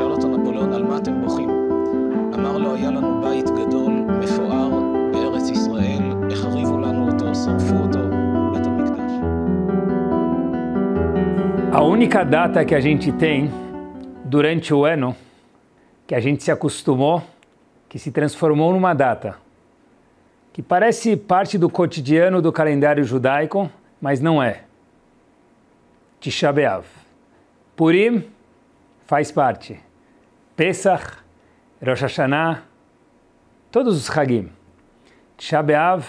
אותו נפוליאון, על מה אתם בוכים? אמר לו, היה לנו בית גדול, מפואר, בארץ ישראל, החריבו לנו אותו, שרפו אותו, A única data que a gente tem durante o ano que a gente se acostumou, que se transformou numa data, que parece parte do cotidiano do calendário judaico, mas não é. Tisha B'Av. Purim faz parte. Pesach, Rosh Hashanah, todos os Hagim. Tshabeav,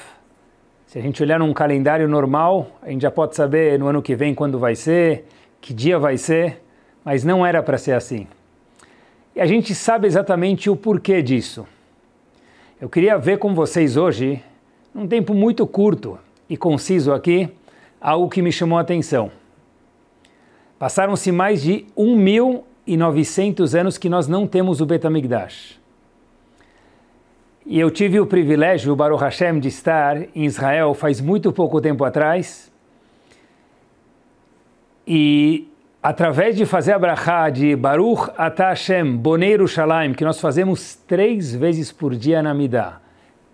se a gente olhar num calendário normal, a gente já pode saber no ano que vem quando vai ser, que dia vai ser, mas não era para ser assim. E a gente sabe exatamente o porquê disso. Eu queria ver com vocês hoje, num tempo muito curto e conciso aqui, algo que me chamou a atenção. Passaram-se mais de 1.000 e 900 anos que nós não temos o Betamigdash. E eu tive o privilégio, o Baruch Hashem, de estar em Israel faz muito pouco tempo atrás. E através de fazer a brachá de Baruch Atah Hashem, Boneiro Shalaim, que nós fazemos três vezes por dia na Midah,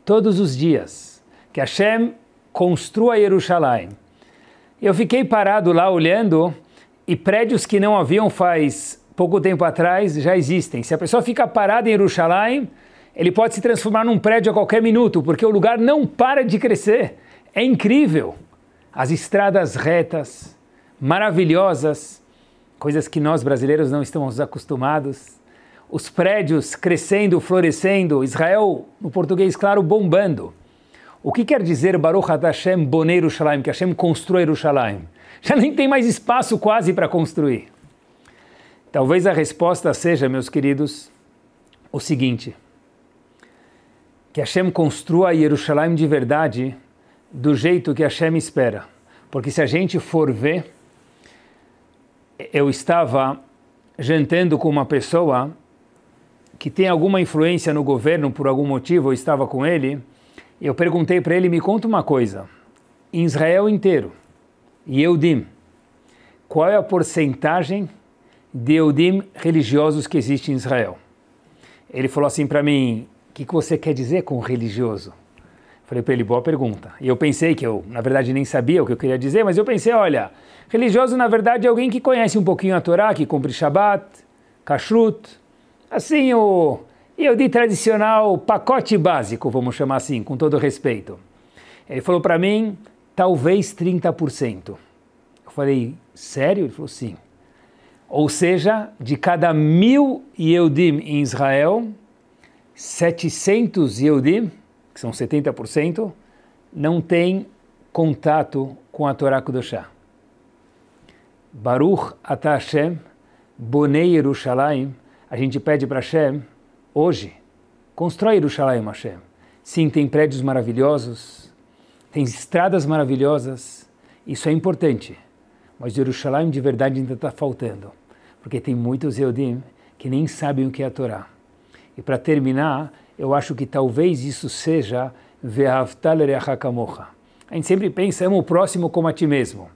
todos os dias, que Hashem construa Jerusalém. Eu fiquei parado lá olhando e prédios que não haviam faz pouco tempo atrás, já existem. Se a pessoa fica parada em Jerusalém, ele pode se transformar num prédio a qualquer minuto, porque o lugar não para de crescer. É incrível. As estradas retas, maravilhosas, coisas que nós brasileiros não estamos acostumados. Os prédios crescendo, florescendo, Israel, no português claro, bombando. O que quer dizer Baruch Hashem Boner Yerushalayim, que Hashem construiu Yerushalayim? Já nem tem mais espaço quase para construir. Talvez a resposta seja, meus queridos, o seguinte: que Hashem construa Jerusalém de verdade do jeito que Hashem espera. Porque se a gente for ver, eu estava jantando com uma pessoa que tem alguma influência no governo por algum motivo, eu estava com ele, eu perguntei para ele: me conta uma coisa. Em Israel inteiro, e disse qual é a porcentagem de Eudim religiosos que existem em Israel. Ele falou assim para mim: O que, que você quer dizer com religioso? Falei para ele: Boa pergunta. E eu pensei que eu, na verdade, nem sabia o que eu queria dizer, mas eu pensei: Olha, religioso na verdade é alguém que conhece um pouquinho a Torá, que cumpre Shabat, Kashrut, assim o Eudim tradicional, pacote básico, vamos chamar assim, com todo respeito. Ele falou para mim: Talvez 30%. Eu falei: Sério? Ele falou: Sim. Ou seja, de cada mil Yehudim em Israel, 700 Yehudim, que são 70%, não tem contato com a Torá Kudoshá. Baruch Ata Hashem, Bonei Yerushalayim, a gente pede para Hashem, hoje, constrói Yerushalayim Hashem. Sim, tem prédios maravilhosos, tem estradas maravilhosas, isso é importante. Mas Jerusalém de verdade ainda está faltando, porque tem muitos Eudim que nem sabem o que é a Torá. E para terminar, eu acho que talvez isso seja Ve'aftal ha'kamocha. A gente sempre pensa, amo o próximo como a ti mesmo.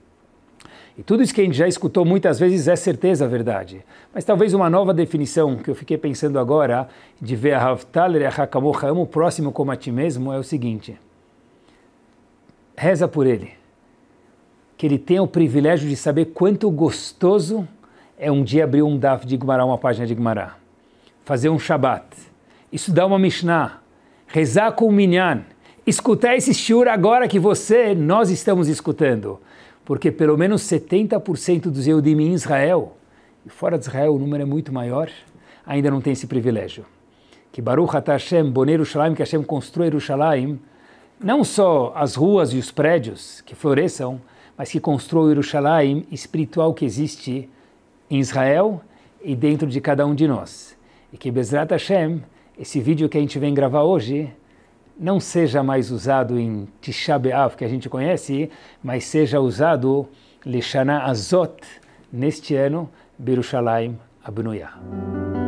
E tudo isso que a gente já escutou muitas vezes é certeza verdade. Mas talvez uma nova definição que eu fiquei pensando agora de Ve'ahavtal ha'kamocha amo o próximo como a ti mesmo, é o seguinte. Reza por ele que ele tenha o privilégio de saber quanto gostoso é um dia abrir um daf de Gumará, uma página de Gumará, fazer um Shabat, estudar uma Mishnah, rezar com o Minyan, escutar esse shiur agora que você, nós estamos escutando, porque pelo menos 70% dos Eudim em Israel, e fora de Israel o número é muito maior, ainda não tem esse privilégio. Que Baruch HaTashem, Boner Yerushalayim, que Hashem construa Yerushalayim, não só as ruas e os prédios que floresçam, mas que constrói Yerushalá espiritual que existe em Israel e dentro de cada um de nós. E que Bezrat Hashem, esse vídeo que a gente vem gravar hoje, não seja mais usado em Tisha B'Av, que a gente conhece, mas seja usado Lishana Azot, neste ano, Birushalayim Abnuyah.